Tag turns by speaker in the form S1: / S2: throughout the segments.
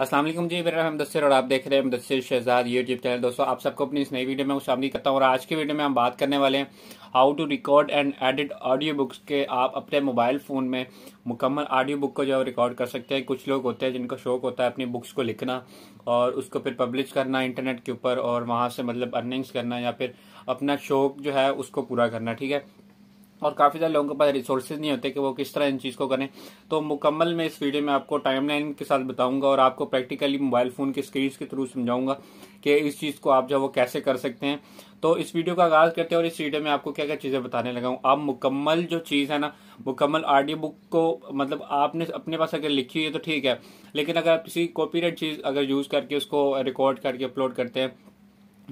S1: असलम जी मेरा मुदसर और आप देख रहे हैं मुदसर शहजाद यूट्यूब चैनल दोस्तों आप सबको अपनी इस नई वीडियो में शामिल करता हूँ और आज की वीडियो में हम बात करने वाले हैं how to record and edit audio books के आप अपने मोबाइल फ़ोन में मुकम्मल ऑडियो बुक को जो रिकॉर्ड कर सकते हैं कुछ लोग होते हैं जिनका शौक होता है अपनी बुक्स को लिखना और उसको फिर पब्लिश करना इंटरनेट के ऊपर और वहाँ से मतलब अर्निंग्स करना या फिर अपना शौक जो है उसको पूरा करना ठीक है और काफ़ी सारे लोगों के पास रिसोर्सेज नहीं होते कि वो किस तरह इन चीज़ को करें तो मुकम्मल मैं इस वीडियो में आपको टाइमलाइन के साथ बताऊंगा और आपको प्रैक्टिकली मोबाइल फ़ोन के स्क्रीन के थ्रू समझाऊंगा कि इस चीज़ को आप जो वो कैसे कर सकते हैं तो इस वीडियो का आगाज़ करते हैं और इस वीडियो में आपको क्या क्या चीज़ें बताने लगा हूँ आप मुकम्मल जो चीज़ है ना मुकम्मल ऑडियो बुक को मतलब आपने अपने पास अगर लिखी हुई है तो ठीक है लेकिन अगर आप किसी कॉपी चीज़ अगर यूज़ करके उसको रिकॉर्ड करके अपलोड करते हैं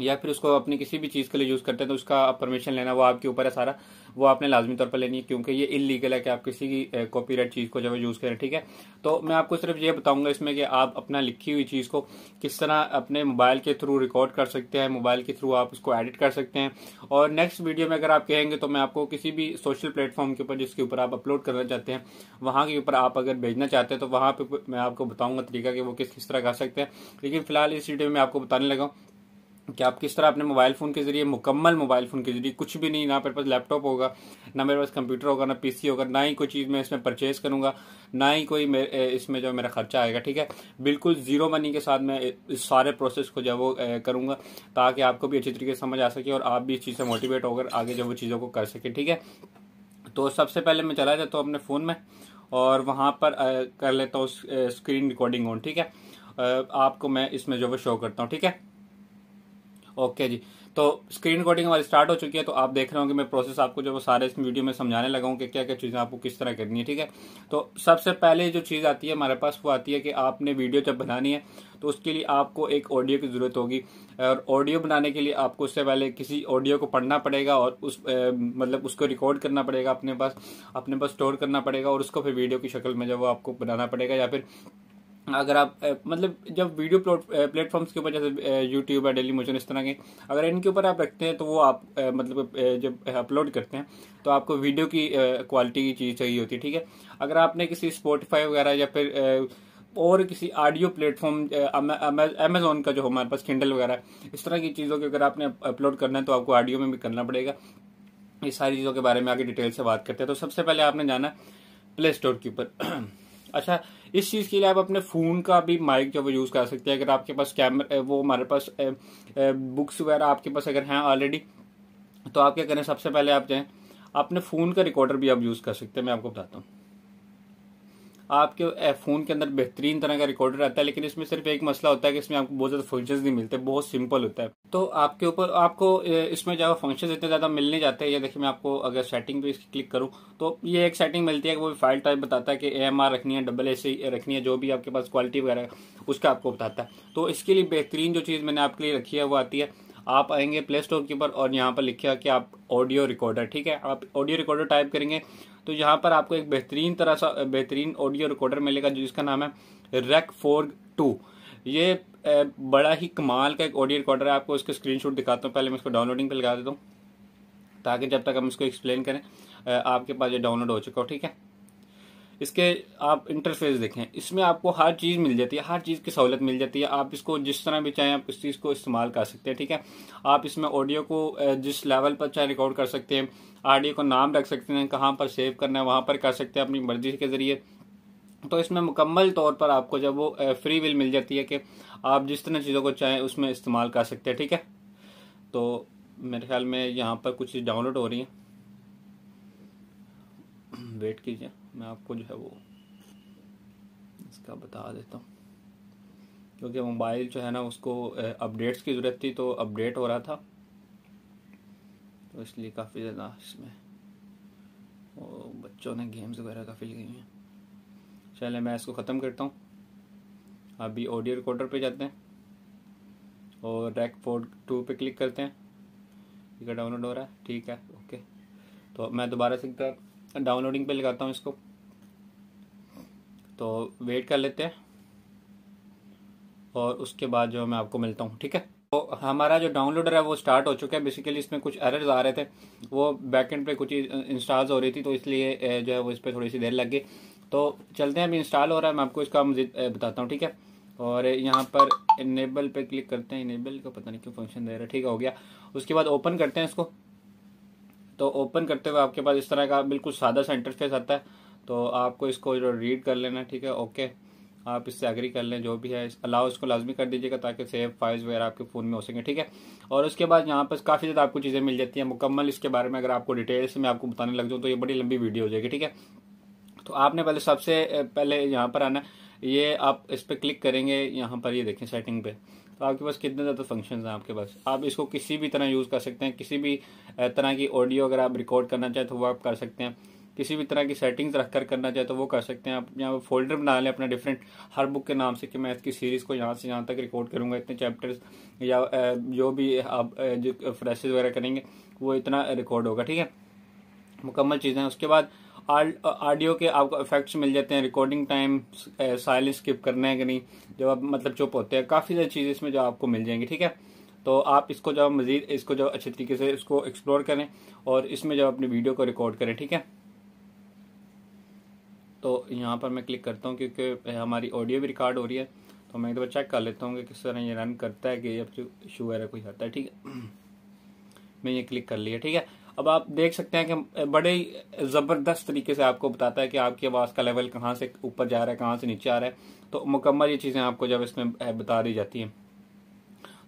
S1: या फिर उसको अपनी किसी भी चीज़ के लिए यूज़ करते हैं तो उसका परमिशन लेना वो आपके ऊपर है सारा वो आपने लाजमी तौर पर लेनी है क्योंकि ये इलीगल है कि आप किसी की राइट चीज़ को जब यूज़ करें ठीक है तो मैं आपको सिर्फ ये बताऊंगा इसमें कि आप अपना लिखी हुई चीज़ को किस तरह अपने मोबाइल के थ्रू रिकॉर्ड कर सकते हैं मोबाइल के थ्रू आप इसको एडिट कर सकते हैं और नेक्स्ट वीडियो में अगर आप कहेंगे तो मैं आपको किसी भी सोशल प्लेटफॉर्म के ऊपर जिसके ऊपर आप अपलोड करना चाहते हैं वहाँ के ऊपर आप अगर भेजना चाहते हैं तो वहाँ पर मैं आपको बताऊँगा तरीका कि वो किस किस तरह कर सकते हैं लेकिन फिलहाल इस वीडियो में आपको बताने लगा हूँ कि आप किस तरह अपने मोबाइल फ़ोन के ज़रिए मुकम्मल मोबाइल फ़ोन के ज़रिए कुछ भी नहीं ना मेरे पास लैपटॉप होगा ना मेरे पास कंप्यूटर होगा ना पीसी होगा ना ही कोई चीज़ मैं इसमें परचेज़ करूंगा ना ही कोई इसमें जो मेरा ख़र्चा आएगा ठीक है बिल्कुल ज़ीरो मनी के साथ मैं इस सारे प्रोसेस को जो वो करूंगा ताकि आपको भी अच्छी तरीके से समझ आ सके और आप भी इस चीज़ से मोटिवेट होकर आगे जो वो चीज़ों को कर सके ठीक है तो सबसे पहले मैं चला जाता हूँ अपने फ़ोन में और वहां पर कर लेता हूँ स्क्रीन रिकॉर्डिंग ऑन ठीक है आपको मैं इसमें जो वो शो करता हूँ ठीक है ओके जी तो स्क्रीन रिकॉर्डिंग हमारी स्टार्ट हो चुकी है तो आप देख रहे हो कि मैं प्रोसेस आपको जो सारे इस वीडियो में समझाने लगा हूँ कि क्या क्या चीज़ें आपको किस तरह करनी है ठीक है तो सबसे पहले जो चीज़ आती है हमारे पास वो आती है कि आपने वीडियो जब बनानी है तो उसके लिए आपको एक ऑडियो की ज़रूरत होगी और ऑडियो बनाने के लिए आपको उससे पहले किसी ऑडियो को पढ़ना पड़ेगा और उस ए, मतलब उसको रिकॉर्ड करना पड़ेगा अपने पास अपने पास स्टोर करना पड़ेगा और उसको फिर वीडियो की शक्ल में जब वो आपको बनाना पड़ेगा या फिर अगर आप मतलब जब वीडियो प्लेटफॉर्म्स के ऊपर जैसे यूट्यूब या डेली मोशन इस तरह के अगर इनके ऊपर आप रखते हैं तो वो आप मतलब जब अपलोड करते हैं तो आपको वीडियो की क्वालिटी की चीज़ चाहिए होती है ठीक है अगर आपने किसी स्पॉटिफाई वगैरह या फिर और किसी ऑडियो प्लेटफॉर्म अमेजोन का जो हमारे पास किंडल वगैरह इस तरह की चीज़ों के अगर आपने अपलोड करना है तो आपको ऑडियो में भी करना पड़ेगा ये सारी चीज़ों के बारे में आगे डिटेल से बात करते हैं तो सबसे पहले आपने जाना प्ले स्टोर के ऊपर अच्छा इस चीज़ के लिए आप अपने फ़ोन का भी माइक जो है यूज़ कर सकते हैं अगर आपके पास कैमरा वो हमारे पास बुक्स वगैरह आपके पास अगर हैं ऑलरेडी तो आप क्या करें सबसे पहले आप जाएँ अपने फ़ोन का रिकॉर्डर भी आप यूज़ कर सकते हैं मैं आपको बताता हूँ आपके फ़ोन के अंदर बेहतरीन तरह का रिकॉर्डर रहता है लेकिन इसमें सिर्फ एक मसला होता है कि इसमें आपको बहुत ज़्यादा फंक्शन नहीं मिलते बहुत सिंपल होता है तो आपके ऊपर आपको इसमें जो फंक्शन इतने ज़्यादा मिलने जाते हैं या देखिए मैं आपको अगर सेटिंग पे इसकी क्लिक करूँ तो ये एक सेटिंग मिलती है वो फाइल टाइप बताता है कि ए रखनी है डबल ए रखनी है जो भी आपके पास क्वालिटी वगैरह उसका आपको बताता है तो इसके लिए बेहतरीन जो चीज़ मैंने आपके लिए रखी है वो आती है आप आएंगे प्ले स्टोर के ऊपर और यहाँ पर लिखा कि आप ऑडियो रिकॉर्डर ठीक है आप ऑडियो रिकॉर्डर टाइप करेंगे तो यहाँ पर आपको एक बेहतरीन तरह सा बेहतरीन ऑडियो रिकॉर्डर मिलेगा जिसका नाम है रेक फोर टू ये बड़ा ही कमाल का एक ऑडियो रिकॉर्डर है आपको इसके स्क्रीन दिखाता हूँ पहले मैं इसको डाउनलोडिंग पर लगा देता हूँ ताकि जब तक हम इसको एक्सप्लेन करें आपके पास ये डाउनलोड हो चुका हो ठीक है इसके आप इंटरफेस देखें इसमें आपको हर चीज़ मिल जाती है हर चीज़ की सहूलत मिल जाती है आप इसको जिस तरह भी चाहें आप इस चीज़ को इस्तेमाल कर सकते हैं ठीक है आप इसमें ऑडियो को जिस लेवल पर चाहे रिकॉर्ड कर सकते हैं ऑडियो को नाम रख सकते हैं कहाँ पर सेव करना है वहाँ पर कर सकते हैं अपनी मर्जी के ज़रिए तो इसमें मुकम्मल तौर पर आपको जब वो फ्री विल मिल जाती है कि आप जिस तरह चीज़ों को चाहें उसमें इस्तेमाल कर सकते हैं ठीक है तो मेरे ख्याल में यहाँ पर कुछ चीज़ डाउनलोड हो रही है वेट कीजिए मैं आपको जो है वो इसका बता देता हूँ क्योंकि मोबाइल जो है ना उसको अपडेट्स की ज़रूरत थी तो अपडेट हो रहा था तो इसलिए काफ़ी ज़्यादा इसमें और बच्चों ने गेम्स वगैरह काफ़ी गई हैं चले मैं इसको ख़त्म करता हूँ अभी ऑडियो रिकॉर्डर पे जाते हैं और रैक फोर्ड टू पे क्लिक करते हैं ठीक है डाउनलोड हो रहा है ठीक है ओके तो मैं दोबारा से डाउनलोडिंग पे लगाता हूँ इसको तो वेट कर लेते हैं और उसके बाद जो मैं आपको मिलता हूँ ठीक है तो हमारा जो डाउनलोडर है वो स्टार्ट हो चुका है बेसिकली इसमें कुछ एरर्स आ रहे थे वो बैकेंड पे कुछ इंस्टॉल हो रही थी तो इसलिए जो है वो इस पर थोड़ी सी देर लग गई तो चलते हैं अभी इंस्टॉल हो रहा है मैं आपको इसका मजीद बताता हूँ ठीक है और यहाँ पर इनेबल पे क्लिक करते हैं इनेबल का पता नहीं क्यों फंक्शन दे रहा है ठीक हो गया उसके बाद ओपन करते हैं इसको तो ओपन करते हुए आपके पास इस तरह का बिल्कुल सादा सा इंटरफेस आता है तो आपको इसको जो रीड कर लेना ठीक है ओके आप इससे एग्री कर लें जो भी है अलाउ इसको लाजमी कर दीजिएगा ताकि सेफ फाइल्स वगैरह आपके फ़ोन में हो सकें ठीक है और उसके बाद यहाँ पर काफ़ी ज़्यादा आपको चीज़ें मिल जाती हैं मुकम्मल इसके बारे में अगर आपको डिटेल्स में आपको बताने लग जाऊँ तो ये बड़ी लंबी वीडियो हो जाएगी ठीक है तो आपने पहले सबसे पहले यहाँ पर आना ये आप इस पर क्लिक करेंगे यहाँ पर ये देखें सेटिंग पे तो आपके पास कितने ज़्यादा फंक्शन हैं आपके पास आप इसको किसी भी तरह यूज़ कर सकते हैं किसी भी तरह की ऑडियो अगर आप रिकॉर्ड करना चाहें तो वो आप कर सकते हैं किसी भी तरह की सेटिंग्स रख कर करना चाहे तो वो कर सकते हैं आप यहाँ पर फोल्डर बना लें अपना डिफरेंट हर बुक के नाम से कि मैं इसकी सीरीज़ को यहाँ से यहाँ तक रिकॉर्ड करूँगा इतने चैप्टर्स या जो भी आप जो फ्रेशेज वगैरह करेंगे वो इतना रिकॉर्ड होगा ठीक है मुकम्मल चीज़ें उसके बाद ऑडियो के आपको इफेक्ट्स मिल जाते हैं रिकॉर्डिंग टाइम साइलेंस स्किप करना है कि नहीं जब आप मतलब चुप होते हैं काफ़ी सारी चीज़ें इसमें जो आपको मिल जाएंगी ठीक है तो आप इसको जो मज़ीद इसको जो अच्छे तरीके से इसको एक्सप्लोर करें और इसमें जो अपनी वीडियो को रिकॉर्ड करें ठीक है तो यहाँ पर मैं क्लिक करता हूँ क्योंकि हमारी ऑडियो भी रिकॉर्ड हो रही है तो मैं एक बार चेक कर लेता हूँ कि किस तरह ये रन करता है कि अब शू वगैरह कोई आता है ठीक है मैं ये क्लिक कर लिया ठीक है अब आप देख सकते हैं कि बड़े ज़बरदस्त तरीके से आपको बताता है कि आपकी आवाज़ का लेवल कहाँ से ऊपर जा रहा है कहाँ से नीचे आ रहा है तो मुकम्मल ये चीज़ें आपको जब इसमें बता दी जाती हैं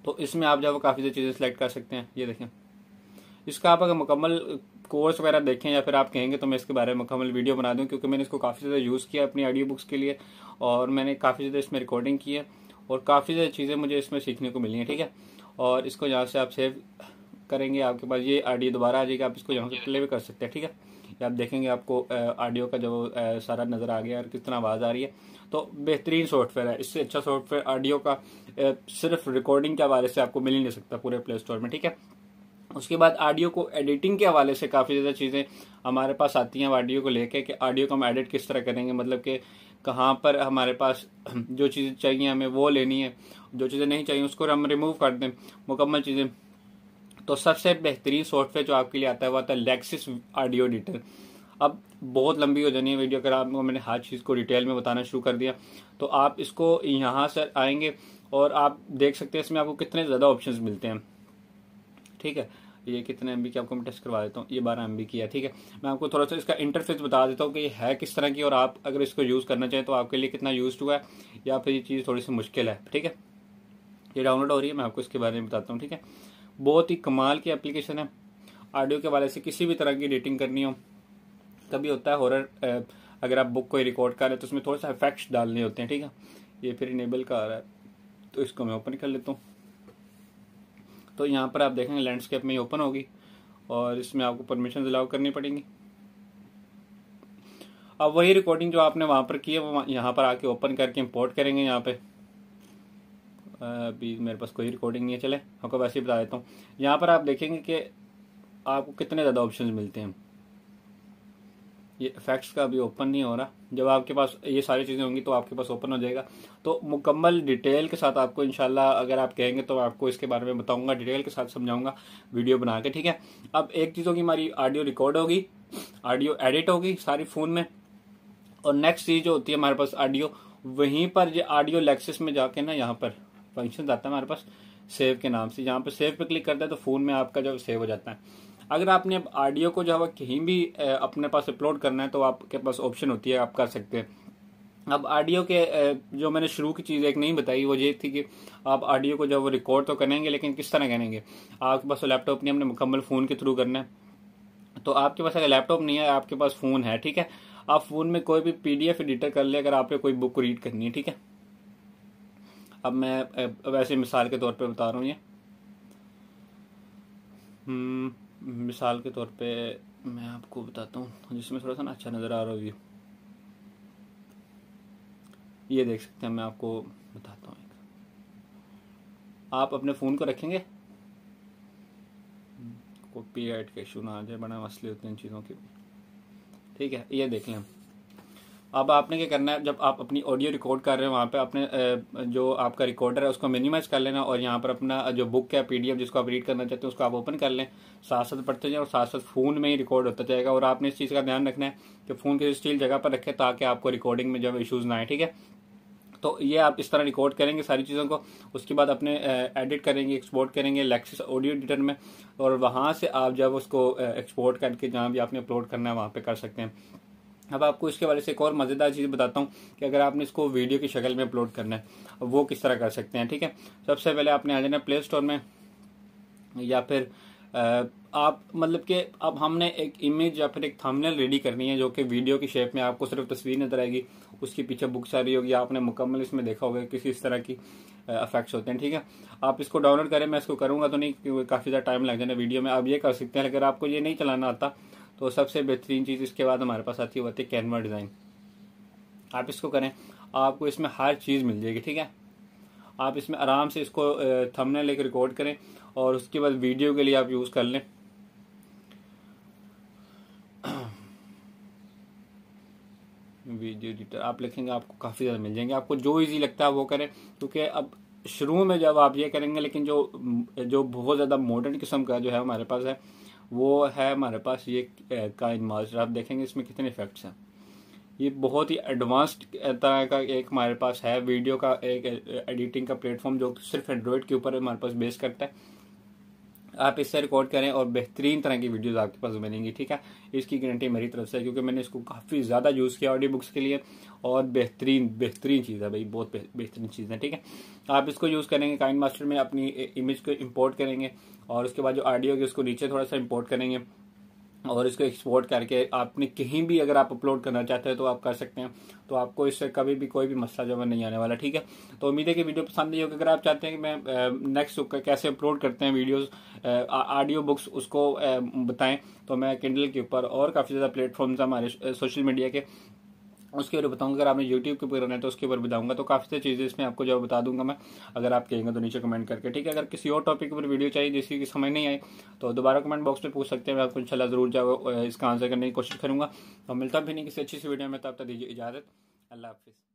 S1: तो इसमें आप जब काफ़ी सारी चीज़ें सेलेक्ट कर सकते हैं ये देखें इसका आप अगर मुकम्मल कोर्स वगैरह देखें या फिर आप कहेंगे तो मैं इसके बारे में मुकम्मल वीडियो बना दूँ क्योंकि मैंने इसको काफ़ी ज़्यादा यूज़ किया अपनी ऑडियो बुक्स के लिए और मैंने काफ़ी ज़्यादा इसमें रिकॉर्डिंग की है और काफ़ी ज़्यादा चीज़ें मुझे इसमें सीखने को मिली हैं ठीक है और इसको यहाँ से आप सेव करेंगे आपके पास ये ऑडियो दोबारा आ जाएगी आप इसको यहाँ से प्ले भी कर सकते हैं ठीक है आप देखेंगे आपको ऑडियो का जो सारा नज़र आ गया और किस तरह आवाज़ आ रही है तो बेहतरीन सॉफ्टवेयर है इससे अच्छा सॉफ्टवेयर ऑडियो का सिर्फ रिकॉर्डिंग के हवाले से आपको मिल ही नहीं सकता पूरे प्ले स्टोर में ठीक है उसके बाद ऑडियो को एडिटिंग के हवाले से काफ़ी ज़्यादा चीज़ें हमारे पास आती हैं ऑडियो को लेके कि ऑडियो को हम एडिट किस तरह करेंगे मतलब कि कहाँ पर हमारे पास जो चीज़ें चाहिए हमें वो लेनी है जो चीज़ें नहीं चाहिए उसको हम रिमूव कर दें मुकम्मल चीज़ें तो सबसे बेहतरीन सॉफ्टवेयर जो आपके लिए आता है वो आता है लेक्सिस ऑडियो एडिटर अब बहुत लंबी हो जानी है वीडियो अगर आपको मैंने हर चीज़ को डिटेल में बताना शुरू कर दिया तो आप इसको यहाँ से आएंगे और आप देख सकते हैं इसमें आपको कितने ज़्यादा ऑप्शंस मिलते हैं ठीक है ये कितने एम की आपको मैं टेस्ट करवा देता हूँ ये बारह एम की है ठीक है मैं आपको थोड़ा सा इसका इंटरफेस बता देता हूँ कि ये है किस तरह की और आप अगर इसको यूज़ करना चाहें तो आपके लिए कितना यूज हुआ है या फिर ये चीज़ थोड़ी सी मुश्किल है ठीक है ये डाउनलोड हो रही है मैं आपको इसके बारे में बताता हूँ ठीक है बहुत ही कमाल की एप्लीकेशन है ऑडियो के वाले से किसी भी तरह की एडिटिंग करनी हो तभी होता है हॉरर अगर आप बुक कोई रिकॉर्ड कर रहे हैं तो उसमें थोड़ा सा इफेक्ट्स डालने होते हैं ठीक है ये फिर इनेबल का आ रहा है तो इसको मैं ओपन कर लेता हूँ तो यहाँ पर आप देखेंगे लैंडस्केप में ही ओपन होगी और इसमें आपको परमिशन अलाउ करनी पड़ेंगी अब वही रिकॉर्डिंग जो आपने वहाँ पर की है वो यहाँ पर आके ओपन करके इम्पोर्ट करेंगे यहाँ पे अभी मेरे पास कोई रिकॉर्डिंग नहीं है चले आपको वैसे ही बता देता हूँ यहाँ पर आप देखेंगे कि आपको कितने ज़्यादा ऑप्शन मिलते हैं ये इफेक्ट्स का अभी ओपन नहीं हो रहा जब आपके पास ये सारी चीज़ें होंगी तो आपके पास ओपन हो जाएगा तो मुकम्मल डिटेल के साथ आपको इनशाला अगर आप कहेंगे तो आपको इसके बारे में बताऊंगा डिटेल के साथ समझाऊंगा वीडियो बना के ठीक है अब एक चीज़ होगी हमारी ऑडियो रिकॉर्ड होगी ऑडियो एडिट होगी सारी फ़ोन में और नेक्स्ट चीज़ जो होती है हमारे पास ऑडियो वहीं पर ये ऑडियो लेक्सिस में जाके ना यहाँ पर फंक्शन आता है हमारे पास सेव के नाम से यहाँ पर सेव पर क्लिक करता है तो फ़ोन में आपका जो सेव हो जाता है अगर आपने ऑडियो को जो है कहीं भी अपने पास अपलोड करना है तो आपके पास ऑप्शन होती है आप कर सकते हैं अब ऑडियो के जो मैंने शुरू की चीज़ एक नहीं बताई वो ये थी कि आप ऑडियो को जो वो रिकॉर्ड तो करेंगे लेकिन किस तरह करेंगे आपके पास लैपटॉप नहीं अपने मुकम्मल फ़ोन के थ्रू करना है तो आपके पास अगर लैपटॉप नहीं है आपके पास फ़ोन है ठीक है आप फ़ोन में कोई भी पी एडिटर कर ले अगर आपने कोई बुक रीड करनी है ठीक है अब मैं वैसे मिसाल के तौर पर बता रहा हूँ ये हम्म। मिसाल के तौर पे मैं आपको बताता हूँ जिसमें थोड़ा सा ना अच्छा नज़र आ रहा व्यू ये देख सकते हैं मैं आपको बताता हूँ आप अपने फ़ोन को रखेंगे कॉपी हम्म, एड के इशू ना आ जाए बड़ा मसले होते हैं इन चीज़ों के ठीक है ये देख लें अब आपने क्या करना है जब आप अपनी ऑडियो रिकॉर्ड कर रहे हैं वहाँ पर अपने जो आपका रिकॉर्डर है उसको मिनिमाइज़ कर लेना और यहाँ पर अपना जो बुक है पीडीएफ जिसको आप रीड करना चाहते हैं उसको आप ओपन कर लें साथ साथ पढ़ते जाए और साथ साथ फ़ोन में ही रिकॉर्ड होता जाएगा और आपने इस चीज़ का ध्यान रखना है कि फ़ोन किसी स्टील जगह पर रखें ताकि आपको रिकॉर्डिंग में जो इशूज़ ना आए ठीक है तो ये आप इस तरह रिकॉर्ड करेंगे सारी चीज़ों को उसके बाद अपने एडिट करेंगे एक्सपोर्ट करेंगे लेक्सिस ऑडियो एडिटर में और वहाँ से आप जब उसको एक्सपोर्ट करके जहाँ भी आपने अपलोड करना है वहाँ पर कर सकते हैं अब आपको इसके बारे से एक और मज़ेदार चीज़ बताता हूँ कि अगर आपने इसको वीडियो की शक्ल में अपलोड करना है वो किस तरह कर सकते हैं ठीक है सबसे पहले आपने आ जाना प्ले स्टोर में या फिर आप मतलब कि अब हमने एक इमेज या फिर एक थंबनेल रेडी करनी है जो कि वीडियो की शेप में आपको सिर्फ तस्वीर नजर आएगी उसके पीछे बुक सारी होगी आपने मुकम्मल इसमें देखा होगा किसी इस तरह की अफेक्ट्स होते हैं ठीक है आप इसको डाउनलोड करें मैं इसको करूंगा तो नहीं क्योंकि काफ़ी ज़्यादा टाइम लग जाना वीडियो में आप ये कर सकते हैं अगर आपको ये नहीं चलाना आता तो सबसे बेहतरीन चीज़ इसके बाद हमारे पास आती है होती है कैनवा डिज़ाइन आप इसको करें आपको इसमें हर चीज़ मिल जाएगी ठीक है आप इसमें आराम से इसको थमने लेकर रिकॉर्ड करें और उसके बाद वीडियो के लिए आप यूज़ कर लें वीडियो एडिटर आप लिखेंगे आपको काफ़ी ज़्यादा मिल जाएंगे आपको जो इजी लगता है वो करें क्योंकि अब शुरू में जब आप ये करेंगे लेकिन जो जो बहुत ज़्यादा मॉडर्न किस्म का जो है हमारे पास है वो है हमारे पास ये काइन मास्टर आप देखेंगे इसमें कितने इफेक्ट्स हैं ये बहुत ही एडवांस्ड तरह का एक हमारे पास है वीडियो का एक एडिटिंग का प्लेटफॉर्म जो सिर्फ एंड्रॉयड के ऊपर हमारे पास बेस करता है आप इससे रिकॉर्ड करें और बेहतरीन तरह की वीडियोस आपके पास बनेंगी ठीक है इसकी गारंटी मेरी तरफ से क्योंकि मैंने इसको काफ़ी ज़्यादा यूज़ किया ऑडियो बुक्स के लिए और बेहतरीन बेहतरीन चीज़ है भाई बहुत बेहतरीन चीज़ है ठीक है आप इसको यूज़ करेंगे काइन मास्टर में अपनी इमेज को इम्पोर्ट करेंगे और उसके बाद जो ऑडियो है उसको नीचे थोड़ा सा इम्पोर्ट करेंगे और इसको एक्सपोर्ट करके आपने कहीं भी अगर आप अपलोड करना चाहते हैं तो आप कर सकते हैं तो आपको इससे कभी भी कोई भी मसला जो है नहीं आने वाला ठीक है तो उम्मीद है कि वीडियो पसंद नहीं होगी अगर आप चाहते हैं कि मैं नेक्स्ट कैसे अपलोड करते हैं वीडियोस ऑडियो बुक्स उसको बताएं तो मैं किंडल के ऊपर और काफ़ी ज़्यादा प्लेटफॉर्म्स हमारे सोशल मीडिया के उसके ऊपर बताऊंगा अगर आपने यूट्यूब के ऊपर करना है तो उसके ऊपर बताऊंगा तो काफ़ी सारी चीज़ें इसमें आपको जब बता दूंगा मैं अगर आप कहेंगे तो नीचे कमेंट करके ठीक है अगर किसी और टॉपिक पर वीडियो चाहिए जिसकी कि समझ नहीं आए तो दोबारा कमेंट बॉक्स में पूछ सकते हैं मैं आपको इंशाल्लाह ज़रूर जाओ इसका आंसर करने की कोशिश करूँगा तो मिलता भी नहीं किसी अच्छी सी वीडियो में तब तक दीजिए इजाज़त अल्लाह हाफिज़